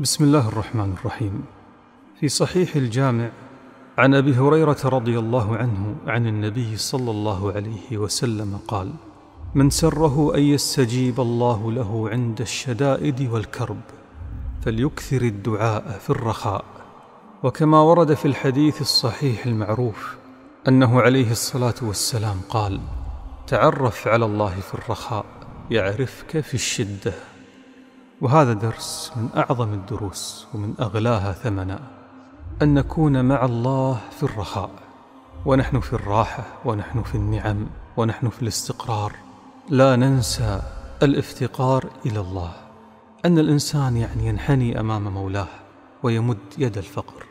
بسم الله الرحمن الرحيم في صحيح الجامع عن ابي هريره رضي الله عنه عن النبي صلى الله عليه وسلم قال من سره ان يستجيب الله له عند الشدائد والكرب فليكثر الدعاء في الرخاء وكما ورد في الحديث الصحيح المعروف انه عليه الصلاه والسلام قال تعرف على الله في الرخاء يعرفك في الشده وهذا درس من أعظم الدروس ومن أغلاها ثمنا أن نكون مع الله في الرخاء ونحن في الراحة ونحن في النعم ونحن في الاستقرار لا ننسى الافتقار إلى الله أن الإنسان يعني ينحني أمام مولاه ويمد يد الفقر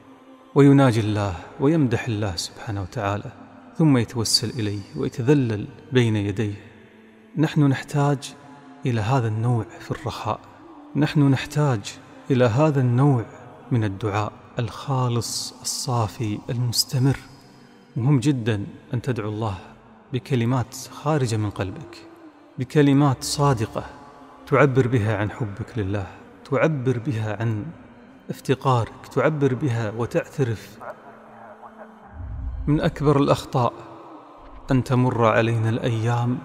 ويناجي الله ويمدح الله سبحانه وتعالى ثم يتوسل إليه ويتذلل بين يديه نحن نحتاج إلى هذا النوع في الرخاء نحن نحتاج الى هذا النوع من الدعاء الخالص الصافي المستمر مهم جدا ان تدعو الله بكلمات خارجه من قلبك بكلمات صادقه تعبر بها عن حبك لله تعبر بها عن افتقارك تعبر بها وتعترف من اكبر الاخطاء ان تمر علينا الايام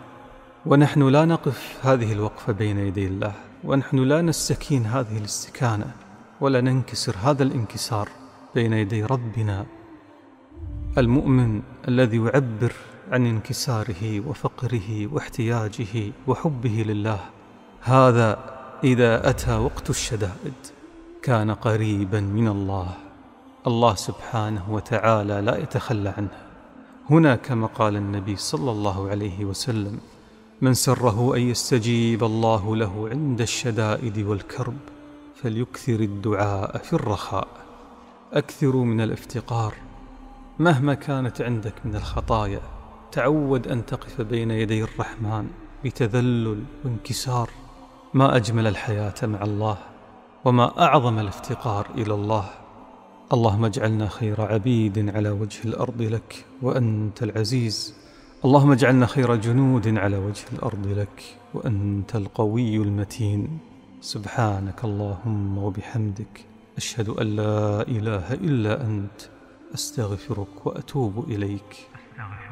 ونحن لا نقف هذه الوقفة بين يدي الله ونحن لا نستكين هذه الاستكانة ولا ننكسر هذا الانكسار بين يدي ربنا المؤمن الذي يعبر عن انكساره وفقره واحتياجه وحبه لله هذا إذا أتى وقت الشدائد كان قريبا من الله الله سبحانه وتعالى لا يتخلى عنه هنا كما قال النبي صلى الله عليه وسلم من سره أن يستجيب الله له عند الشدائد والكرب فليكثر الدعاء في الرخاء أكثروا من الافتقار مهما كانت عندك من الخطايا تعود أن تقف بين يدي الرحمن بتذلل وانكسار ما أجمل الحياة مع الله وما أعظم الافتقار إلى الله اللهم اجعلنا خير عبيد على وجه الأرض لك وأنت العزيز اللهم اجعلنا خير جنود على وجه الأرض لك وأنت القوي المتين سبحانك اللهم وبحمدك أشهد أن لا إله إلا أنت أستغفرك وأتوب إليك أستغفر.